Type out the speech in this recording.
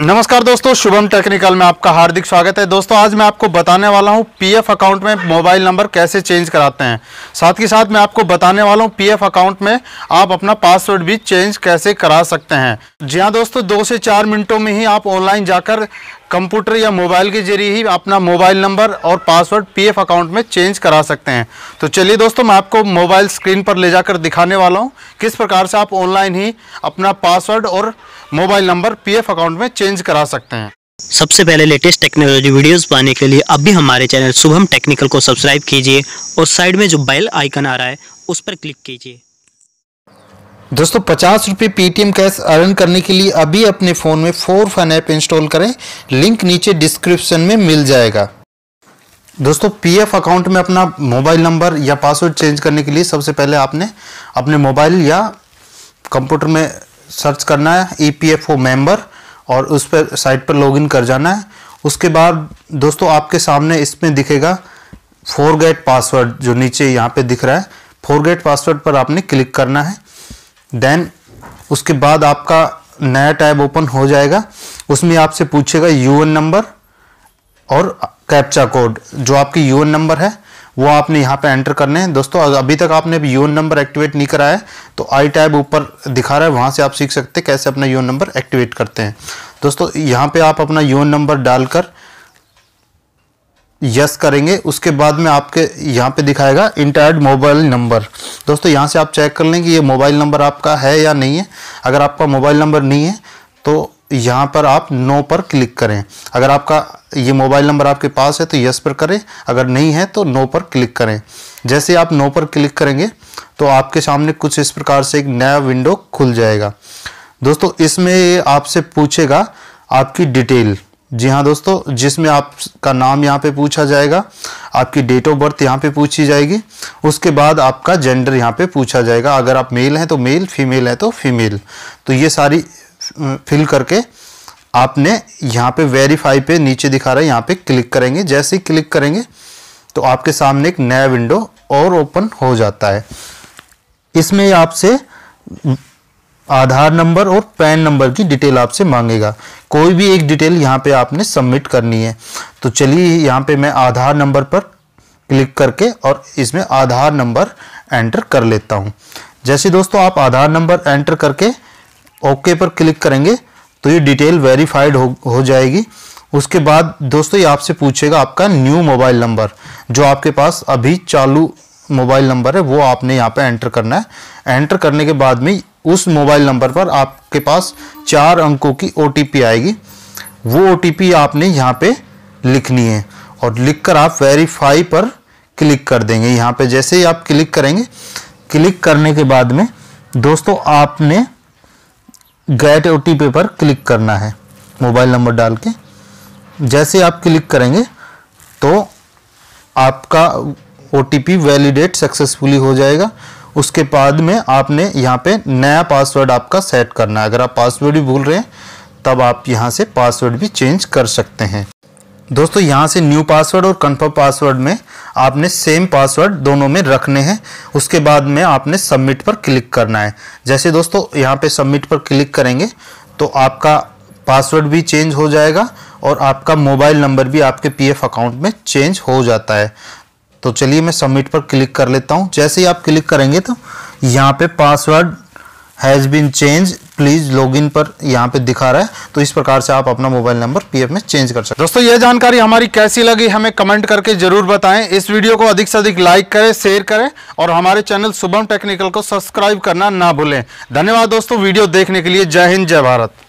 नमस्कार दोस्तों शुभम टेक्निकल में आपका हार्दिक स्वागत है दोस्तों आज मैं आपको बताने वाला हूं पीएफ अकाउंट में मोबाइल नंबर कैसे चेंज कराते हैं साथ ही साथ मैं आपको बताने वाला हूं पीएफ अकाउंट में आप अपना पासवर्ड भी चेंज कैसे करा सकते हैं जी हाँ दोस्तों दो से चार मिनटों में ही आप ऑनलाइन जाकर कंप्यूटर या मोबाइल के जरिए ही अपना मोबाइल नंबर और पासवर्ड पीएफ अकाउंट में चेंज करा सकते हैं तो चलिए दोस्तों मैं आपको मोबाइल स्क्रीन पर ले जाकर दिखाने वाला हूं किस प्रकार से आप ऑनलाइन ही अपना पासवर्ड और मोबाइल नंबर पीएफ अकाउंट में चेंज करा सकते हैं सबसे पहले लेटेस्ट टेक्नोलॉजी वीडियोस पाने के लिए अभी हमारे चैनल शुभम टेक्निकल को सब्सक्राइब कीजिए और साइड में जो बेल आइकन आ रहा है उस पर क्लिक कीजिए दोस्तों पचास रुपये पेटीएम कैश अर्न करने के लिए अभी अपने फ़ोन में फोर फन ऐप इंस्टॉल करें लिंक नीचे डिस्क्रिप्शन में मिल जाएगा दोस्तों पीएफ अकाउंट में अपना मोबाइल नंबर या पासवर्ड चेंज करने के लिए सबसे पहले आपने अपने मोबाइल या कंप्यूटर में सर्च करना है E P F O member और उस पर साइट पर लॉग कर जाना है उसके बाद दोस्तों आपके सामने इसमें दिखेगा फोर गेट पासवर्ड जो नीचे यहाँ पर दिख रहा है फोर गेट पासवर्ड पर आपने क्लिक करना है देन उसके बाद आपका नया टैब ओपन हो जाएगा उसमें आपसे पूछेगा यूएन नंबर और कैप्चा कोड जो आपकी यूएन नंबर है वो आपने यहाँ पे एंटर करने हैं दोस्तों अभी तक आपने एन नंबर एक्टिवेट नहीं कराया है तो आई टैब ऊपर दिखा रहा है वहाँ से आप सीख सकते हैं कैसे अपना यून नंबर एक्टिवेट करते हैं दोस्तों यहाँ पे आप अपना यून नंबर डालकर यस करेंगे उसके बाद में आपके यहाँ पे दिखाएगा इंटायर्ड मोबाइल नंबर दोस्तों यहाँ से आप चेक कर लें कि ये मोबाइल नंबर आपका है या नहीं है अगर आपका मोबाइल नंबर नहीं है तो यहाँ पर आप नो पर क्लिक करें अगर आपका ये मोबाइल नंबर आपके पास है तो यस पर करें अगर नहीं है तो नो पर क्लिक करें जैसे आप नो पर क्लिक करेंगे तो आपके सामने कुछ इस प्रकार से एक नया विंडो खुल जाएगा दोस्तों इसमें आपसे पूछेगा आपकी डिटेल जी हाँ दोस्तों जिसमें आपका नाम यहाँ पे पूछा जाएगा आपकी डेट ऑफ बर्थ यहाँ पे पूछी जाएगी उसके बाद आपका जेंडर यहाँ पे पूछा जाएगा अगर आप मेल हैं तो मेल फीमेल है तो फीमेल तो ये सारी फिल करके आपने यहाँ पे वेरीफाई पे नीचे दिखा रहा है यहाँ पे क्लिक करेंगे जैसे ही क्लिक करेंगे तो आपके सामने एक नया विंडो और ओपन हो जाता है इसमें आपसे आधार नंबर और पैन नंबर की डिटेल आपसे मांगेगा कोई भी एक डिटेल यहाँ पे आपने सबमिट करनी है तो चलिए यहाँ पे मैं आधार नंबर पर क्लिक करके और इसमें आधार नंबर एंटर कर लेता हूँ जैसे दोस्तों आप आधार नंबर एंटर करके ओके पर क्लिक करेंगे तो ये डिटेल वेरीफाइड हो हो जाएगी उसके बाद दोस्तों ये आपसे पूछेगा आपका न्यू मोबाइल नंबर जो आपके पास अभी चालू मोबाइल नंबर है वो आपने यहाँ पे एंटर करना है एंटर करने के बाद में उस मोबाइल नंबर पर आपके पास चार अंकों की ओ आएगी वो ओ आपने यहाँ पे लिखनी है और लिखकर आप वेरीफाई पर क्लिक कर देंगे यहाँ पे जैसे ही आप क्लिक करेंगे क्लिक करने के बाद में दोस्तों आपने गेट ओ पर क्लिक करना है मोबाइल नंबर डाल के जैसे आप क्लिक करेंगे तो आपका ओ वैलिडेट सक्सेसफुली हो जाएगा उसके बाद में आपने यहाँ पे नया पासवर्ड आपका सेट करना है अगर आप पासवर्ड भी भूल रहे हैं तब आप यहाँ से पासवर्ड भी चेंज कर सकते हैं दोस्तों यहाँ से न्यू पासवर्ड और कन्फर्म पासवर्ड में आपने सेम पासवर्ड दोनों में रखने हैं उसके बाद में आपने सबमिट पर क्लिक करना है जैसे दोस्तों यहाँ पे सबमिट पर क्लिक करेंगे तो आपका पासवर्ड भी चेंज हो जाएगा और आपका मोबाइल नंबर भी आपके पीएफ अकाउंट में चेंज हो जाता है तो चलिए मैं सबमिट पर क्लिक कर लेता हूँ जैसे ही आप क्लिक करेंगे तो यहाँ पे password has been change please login पर यहाँ पे दिखा रहा है तो इस प्रकार से आप अपना मोबाइल नंबर पीएफ में चेंज कर सकते हैं दोस्तों यह जानकारी हमारी कैसी लगी हमें कमेंट करके जरूर बताएं इस वीडियो को अधिक से अधिक लाइक करें शेयर करें और हमारे चैनल शुभम टेक्निकल को सब्सक्राइब करना ना भूलें धन्यवाद दोस्तों वीडियो देखने के लिए जय हिंद जय भारत